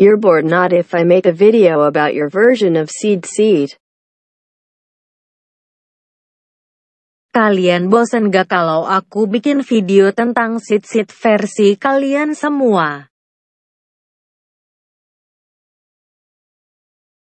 You're bored not if I make a video about your version of Seed Seed. Kalian bosan gak kalau aku bikin video tentang Seed Seed versi kalian semua?